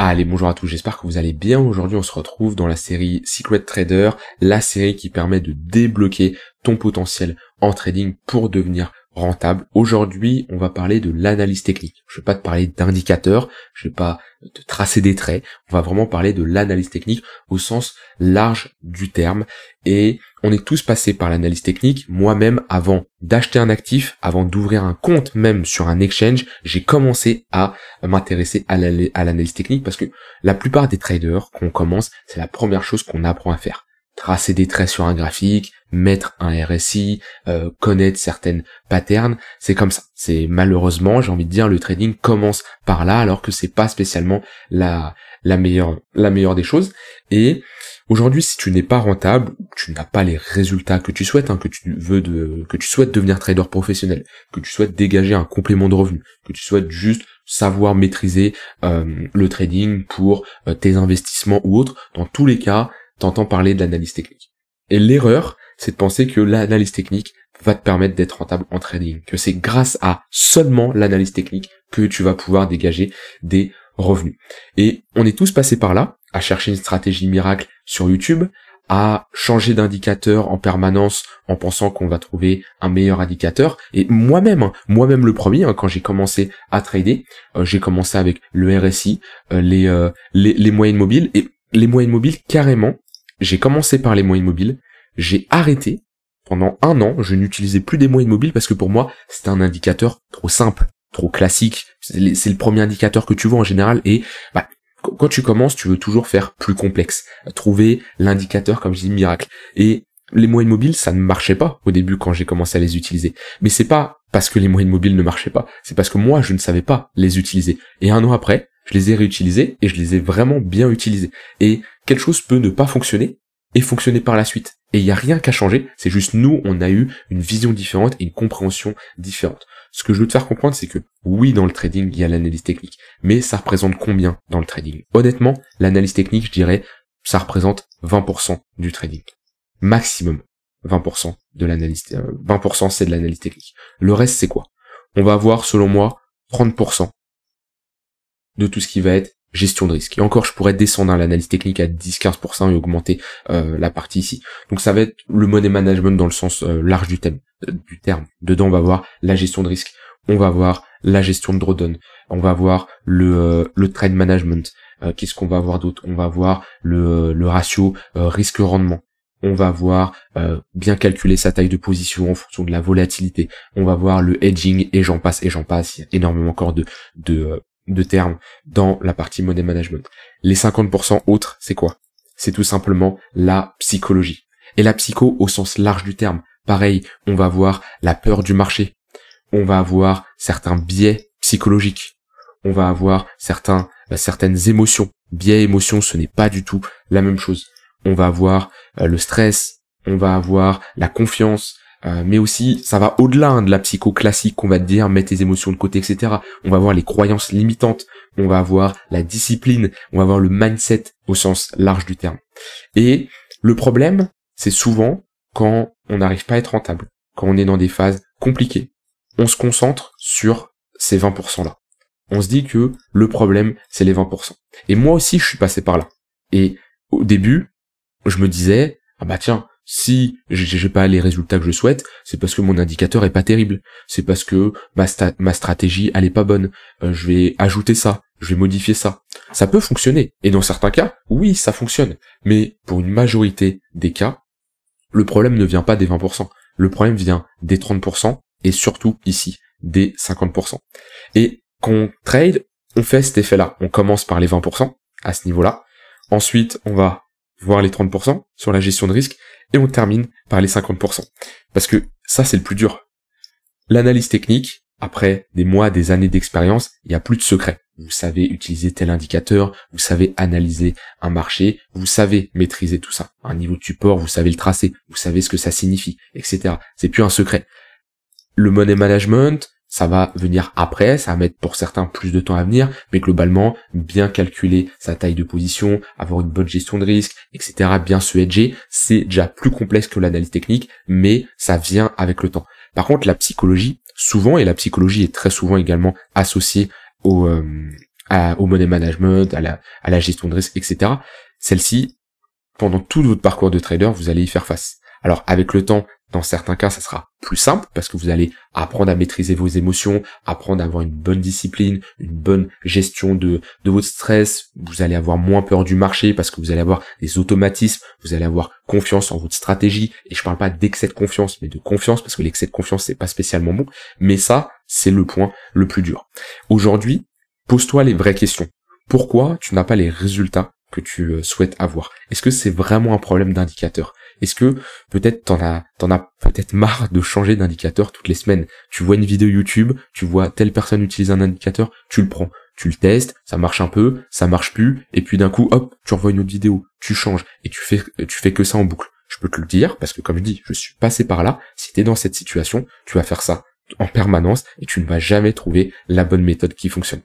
Allez, bonjour à tous, j'espère que vous allez bien. Aujourd'hui, on se retrouve dans la série Secret Trader, la série qui permet de débloquer ton potentiel en trading pour devenir rentable. Aujourd'hui, on va parler de l'analyse technique. Je ne vais pas te parler d'indicateurs, je ne vais pas te tracer des traits. On va vraiment parler de l'analyse technique au sens large du terme. Et on est tous passés par l'analyse technique. Moi-même, avant d'acheter un actif, avant d'ouvrir un compte même sur un exchange, j'ai commencé à m'intéresser à l'analyse technique parce que la plupart des traders, qu'on commence, c'est la première chose qu'on apprend à faire tracer des traits sur un graphique, mettre un RSI, euh, connaître certaines patterns, c'est comme ça. C'est malheureusement, j'ai envie de dire, le trading commence par là, alors que c'est pas spécialement la, la meilleure, la meilleure des choses. Et aujourd'hui, si tu n'es pas rentable, tu n'as pas les résultats que tu souhaites, hein, que tu veux de, que tu souhaites devenir trader professionnel, que tu souhaites dégager un complément de revenu, que tu souhaites juste savoir maîtriser euh, le trading pour euh, tes investissements ou autres, dans tous les cas, t'entends parler de l'analyse technique. Et l'erreur, c'est de penser que l'analyse technique va te permettre d'être rentable en trading, que c'est grâce à seulement l'analyse technique que tu vas pouvoir dégager des revenus. Et on est tous passés par là, à chercher une stratégie miracle sur YouTube, à changer d'indicateur en permanence en pensant qu'on va trouver un meilleur indicateur. Et moi-même, hein, moi-même le premier, hein, quand j'ai commencé à trader, euh, j'ai commencé avec le RSI, euh, euh, les, les moyennes mobiles, et les moyennes mobiles carrément, j'ai commencé par les moyens mobiles, j'ai arrêté. Pendant un an, je n'utilisais plus des moyens mobiles parce que pour moi, c'était un indicateur trop simple, trop classique. C'est le premier indicateur que tu vois en général et bah, quand tu commences, tu veux toujours faire plus complexe, trouver l'indicateur comme je dis miracle. Et les moyens mobiles, ça ne marchait pas au début quand j'ai commencé à les utiliser. Mais c'est pas parce que les moyens mobiles ne marchaient pas, c'est parce que moi, je ne savais pas les utiliser. Et un an après, je les ai réutilisés et je les ai vraiment bien utilisés. Et quelque chose peut ne pas fonctionner et fonctionner par la suite. Et il n'y a rien qu'à changer, c'est juste nous, on a eu une vision différente et une compréhension différente. Ce que je veux te faire comprendre, c'est que oui, dans le trading, il y a l'analyse technique, mais ça représente combien dans le trading Honnêtement, l'analyse technique, je dirais, ça représente 20% du trading. Maximum 20% de l'analyse, 20% euh, c'est de l'analyse technique. Le reste, c'est quoi On va avoir, selon moi, 30% de tout ce qui va être gestion de risque. Et encore, je pourrais descendre hein, l'analyse technique à 10-15% et augmenter euh, la partie ici. Donc ça va être le money management dans le sens euh, large du thème, euh, du terme. Dedans, on va voir la gestion de risque, on va voir la gestion de drawdown, on va voir le, le trade management. Qu'est-ce qu'on va voir d'autre On va voir le, ratio risque-rendement. On va voir bien calculer sa taille de position en fonction de la volatilité. On va voir le hedging et j'en passe et j'en passe. Il y a énormément encore de, de de termes dans la partie money management. Les 50% autres, c'est quoi C'est tout simplement la psychologie. Et la psycho au sens large du terme. Pareil, on va voir la peur du marché. On va avoir certains biais psychologiques. On va avoir certains, bah, certaines émotions. Biais émotions, ce n'est pas du tout la même chose. On va avoir euh, le stress. On va avoir la confiance, euh, mais aussi ça va au-delà hein, de la psycho classique qu'on va dire, mettre tes émotions de côté, etc. On va voir les croyances limitantes, on va avoir la discipline, on va voir le mindset au sens large du terme. Et le problème, c'est souvent quand on n'arrive pas à être rentable, quand on est dans des phases compliquées, on se concentre sur ces 20% là. On se dit que le problème, c'est les 20%. Et moi aussi, je suis passé par là. Et au début, je me disais, ah bah tiens, si j'ai pas les résultats que je souhaite, c'est parce que mon indicateur est pas terrible. C'est parce que ma, stratégie elle est pas bonne. Euh, je vais ajouter ça, je vais modifier ça. Ça peut fonctionner. Et dans certains cas, oui, ça fonctionne. Mais pour une majorité des cas, le problème ne vient pas des 20%. Le problème vient des 30% et surtout ici des 50%. Et quand on trade, on fait cet effet-là. On commence par les 20% à ce niveau-là. Ensuite, on va voir les 30% sur la gestion de risque, et on termine par les 50%. Parce que ça, c'est le plus dur. L'analyse technique, après des mois, des années d'expérience, il n'y a plus de secret. Vous savez utiliser tel indicateur, vous savez analyser un marché, vous savez maîtriser tout ça. Un niveau de support, vous savez le tracer, vous savez ce que ça signifie, etc. C'est plus un secret. Le money management, ça va venir après, ça va mettre pour certains plus de temps à venir, mais globalement, bien calculer sa taille de position, avoir une bonne gestion de risque, etc., bien se hedger, c'est déjà plus complexe que l'analyse technique, mais ça vient avec le temps. Par contre, la psychologie, souvent, et la psychologie est très souvent également associée au, euh, au money management, à la, à la gestion de risque, etc., celle-ci, pendant tout votre parcours de trader, vous allez y faire face. Alors avec le temps, dans certains cas, ça sera plus simple parce que vous allez apprendre à maîtriser vos émotions, apprendre à avoir une bonne discipline, une bonne gestion de, de votre stress. Vous allez avoir moins peur du marché parce que vous allez avoir des automatismes, vous allez avoir confiance en votre stratégie. Et je parle pas d'excès de confiance, mais de confiance parce que l'excès de confiance, c'est pas spécialement bon. Mais ça, c'est le point le plus dur. Aujourd'hui, pose-toi les vraies questions. Pourquoi tu n'as pas les résultats que tu euh, souhaites avoir Est-ce que c'est vraiment un problème d'indicateur est-ce que peut-être t'en as, t'en as peut-être marre de changer d'indicateur toutes les semaines Tu vois une vidéo YouTube, tu vois telle personne utiliser un indicateur, tu le prends, tu le testes, ça marche un peu, ça marche plus, et puis d'un coup, hop, tu revois une autre vidéo, tu changes et tu fais, euh, tu fais que ça en boucle. Je peux te le dire parce que comme je dis, je suis passé par là. Si es dans cette situation, tu vas faire ça en permanence et tu ne vas jamais trouver la bonne méthode qui fonctionne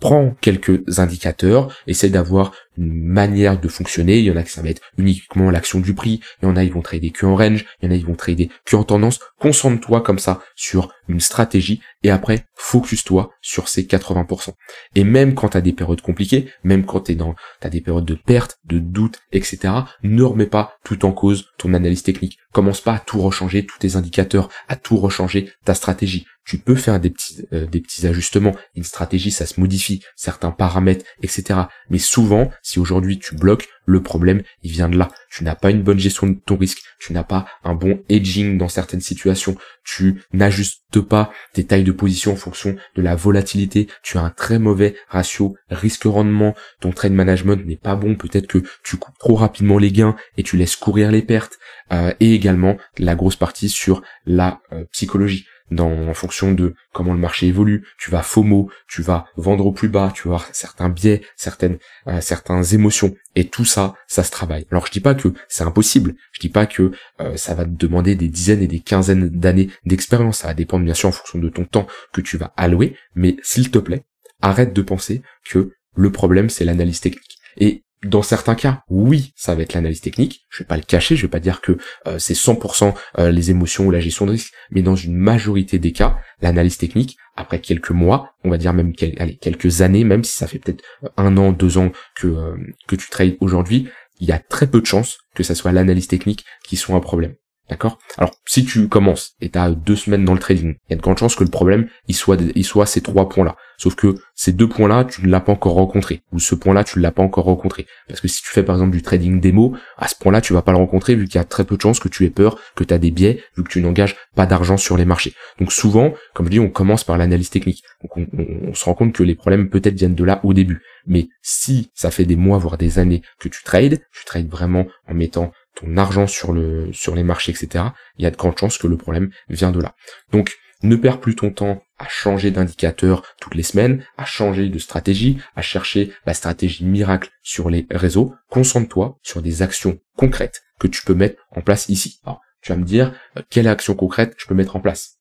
prends quelques indicateurs, essaie d'avoir une manière de fonctionner. Il y en a que ça va être uniquement l'action du prix. Il y en a, ils vont trader que en range. Il y en a, ils vont trader que en tendance. Concentre-toi comme ça sur une stratégie et après, focus-toi sur ces 80%. Et même quand t'as des périodes compliquées, même quand t'es dans, t'as des périodes de perte, de doute, etc., ne remets pas tout en cause ton analyse technique. Commence pas à tout rechanger, tous tes indicateurs, à tout rechanger ta stratégie tu peux faire des petits, euh, des petits ajustements. Une stratégie, ça se modifie, certains paramètres, etc. Mais souvent, si aujourd'hui tu bloques, le problème, il vient de là. Tu n'as pas une bonne gestion de ton risque, tu n'as pas un bon hedging dans certaines situations, tu n'ajustes pas tes tailles de position en fonction de la volatilité, tu as un très mauvais ratio risque-rendement, ton trade management n'est pas bon, peut-être que tu coupes trop rapidement les gains et tu laisses courir les pertes, euh, et également la grosse partie sur la euh, psychologie en fonction de comment le marché évolue, tu vas FOMO, tu vas vendre au plus bas, tu vas avoir certains biais, certaines, euh, émotions, et tout ça, ça se travaille. Alors je dis pas que c'est impossible, je dis pas que euh, ça va te demander des dizaines et des quinzaines d'années d'expérience, ça va dépendre bien sûr en fonction de ton temps que tu vas allouer, mais s'il te plaît, arrête de penser que le problème c'est l'analyse technique. Et dans certains cas, oui, ça va être l'analyse technique. Je ne vais pas le cacher, je vais pas dire que euh, c'est 100% euh, les émotions ou la gestion de risque, mais dans une majorité des cas, l'analyse technique, après quelques mois, on va dire même quelques années, même si ça fait peut-être euh, un an, deux ans que que tu trades aujourd'hui, il y a très peu de chances que ça soit l'analyse technique qui soit un problème. D'accord Alors, si tu commences et tu as deux semaines dans le trading, il y a de grandes chances que le problème, il soit, il soit ces trois points-là. Sauf que ces deux points-là, tu ne l'as pas encore rencontré. Ou ce point-là, tu ne l'as pas encore rencontré. Parce que si tu fais par exemple du trading démo, à ce point-là, tu vas pas le rencontrer vu qu'il y a très peu de chances que tu aies peur, que tu as des biais, vu que tu n'engages pas d'argent sur les marchés. Donc souvent, comme je dis, on commence par l'analyse technique. Donc on se rend compte que les problèmes peut-être viennent de là au début. Mais si ça fait des mois, voire des années que tu trades, tu trades vraiment en mettant ton argent sur, le, sur les marchés, etc., il y a de grandes chances que le problème vient de là. Donc, ne perds plus ton temps à changer d'indicateur toutes les semaines, à changer de stratégie, à chercher la stratégie miracle sur les réseaux. Concentre-toi sur des actions concrètes que tu peux mettre en place ici. Alors, tu vas me dire, euh, quelle action concrète je peux mettre en place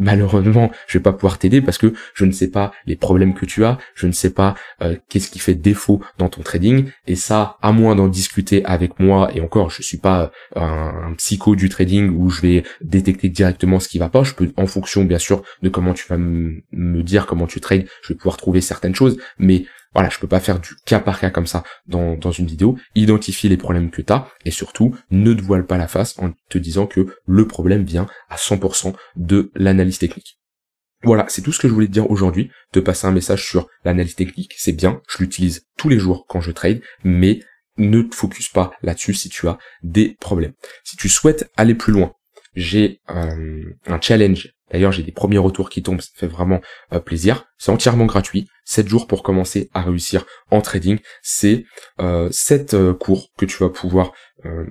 malheureusement, je vais pas pouvoir t'aider parce que je ne sais pas les problèmes que tu as, je ne sais pas euh, qu'est-ce qui fait défaut dans ton trading. Et ça, à moins d'en discuter avec moi, et encore, je suis pas euh, un, un, psycho du trading où je vais détecter directement ce qui va pas. Je peux, en fonction bien sûr de comment tu vas me dire comment tu trades, je vais pouvoir trouver certaines choses. Mais voilà, je peux pas faire du cas par cas comme ça dans, dans une vidéo. Identifie les problèmes que tu as et surtout ne te voile pas la face en te disant que le problème vient à 100% de l'analyse technique. Voilà, c'est tout ce que je voulais te dire aujourd'hui, te passer un message sur l'analyse technique, c'est bien, je l'utilise tous les jours quand je trade, mais ne te focus pas là-dessus si tu as des problèmes. Si tu souhaites aller plus loin, j'ai euh, un challenge D'ailleurs, j'ai des premiers retours qui tombent, ça fait vraiment euh, plaisir. C'est entièrement gratuit. 7 jours pour commencer à réussir en trading. C'est euh, 7 euh, cours que tu vas pouvoir euh,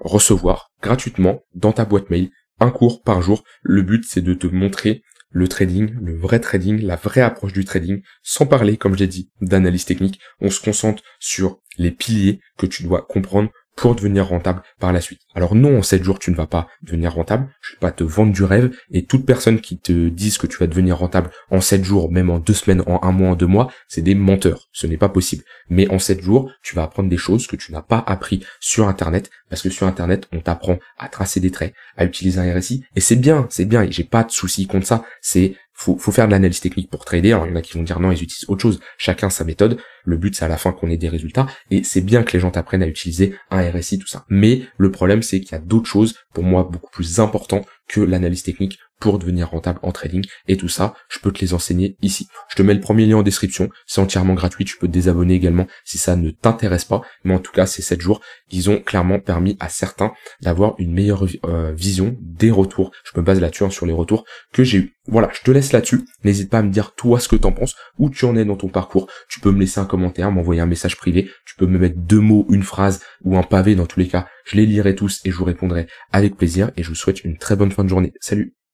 recevoir gratuitement dans ta boîte mail. Un cours par jour. Le but, c'est de te montrer le trading, le vrai trading, la vraie approche du trading, sans parler, comme j'ai dit, d'analyse technique. On se concentre sur les piliers que tu dois comprendre pour devenir rentable par la suite. Alors non, en 7 jours, tu ne vas pas devenir rentable. Je ne vais pas te vendre du rêve. Et toute personne qui te dise que tu vas devenir rentable en 7 jours, même en 2 semaines, en 1 mois, en 2 mois, c'est des menteurs. Ce n'est pas possible. Mais en 7 jours, tu vas apprendre des choses que tu n'as pas appris sur Internet. Parce que sur Internet, on t'apprend à tracer des traits, à utiliser un RSI. Et c'est bien, c'est bien. et J'ai pas de soucis contre ça. C'est faut, faut faire de l'analyse technique pour trader. Alors il y en a qui vont dire non, ils utilisent autre chose. Chacun sa méthode. Le but c'est à la fin qu'on ait des résultats. Et c'est bien que les gens apprennent à utiliser un RSI, tout ça. Mais le problème c'est qu'il y a d'autres choses pour moi beaucoup plus importantes que l'analyse technique pour devenir rentable en trading. Et tout ça, je peux te les enseigner ici. Je te mets le premier lien en description. C'est entièrement gratuit. Tu peux te désabonner également si ça ne t'intéresse pas. Mais en tout cas, ces 7 jours, ils ont clairement permis à certains d'avoir une meilleure euh, vision des retours. Je me base là-dessus hein, sur les retours que j'ai eu. Voilà, je te laisse là-dessus. N'hésite pas à me dire toi ce que tu en penses, où tu en es dans ton parcours. Tu peux me laisser un commentaire, m'envoyer un message privé. Tu peux me mettre deux mots, une phrase ou un pavé dans tous les cas. Je les lirai tous et je vous répondrai avec plaisir. Et je vous souhaite une très bonne fin de journée. Salut